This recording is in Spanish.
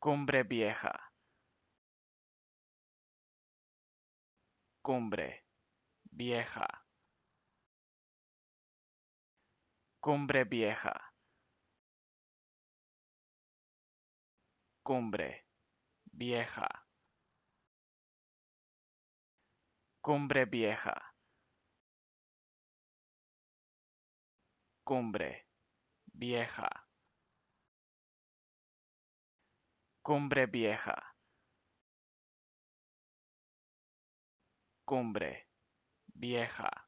Cumbre Vieja. Cumbre Vieja. Cumbre Vieja. Cumbre Vieja. Cumbre Vieja. Cumbre Vieja. Cumbre Vieja. Cumbre Vieja.